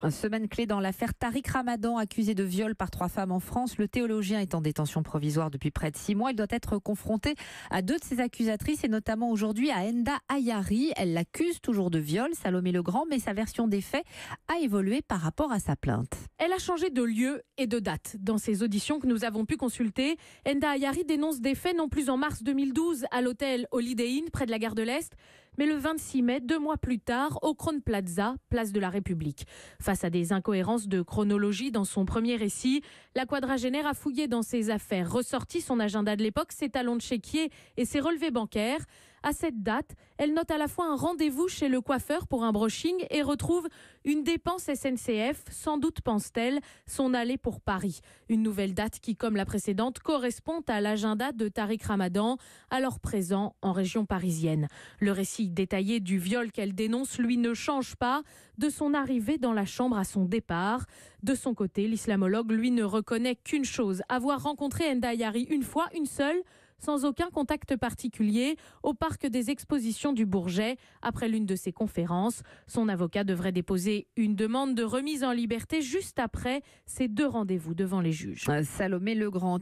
Une Semaine clé dans l'affaire Tariq Ramadan, accusé de viol par trois femmes en France. Le théologien est en détention provisoire depuis près de six mois. Il doit être confronté à deux de ses accusatrices et notamment aujourd'hui à Enda Ayari. Elle l'accuse toujours de viol, Salomé Le Grand, mais sa version des faits a évolué par rapport à sa plainte. Elle a changé de lieu et de date. Dans ses auditions que nous avons pu consulter, Enda Ayari dénonce des faits non plus en mars 2012 à l'hôtel Holiday Inn près de la gare de l'Est, mais le 26 mai, deux mois plus tard, au Kronplaza, Plaza, place de la République. Face à des incohérences de chronologie dans son premier récit, la quadragénaire a fouillé dans ses affaires, ressorti son agenda de l'époque, ses talons de chéquier et ses relevés bancaires. À cette date, elle note à la fois un rendez-vous chez le coiffeur pour un brushing et retrouve une dépense SNCF, sans doute pense-t-elle, son allée pour Paris. Une nouvelle date qui, comme la précédente, correspond à l'agenda de Tariq Ramadan, alors présent en région parisienne. Le récit détaillé du viol qu'elle dénonce, lui, ne change pas de son arrivée dans la chambre à son départ. De son côté, l'islamologue, lui, ne reconnaît qu'une chose, avoir rencontré Ndayari une fois, une seule, sans aucun contact particulier au parc des expositions du Bourget après l'une de ses conférences. Son avocat devrait déposer une demande de remise en liberté juste après ces deux rendez-vous devant les juges. Salomé Legrand.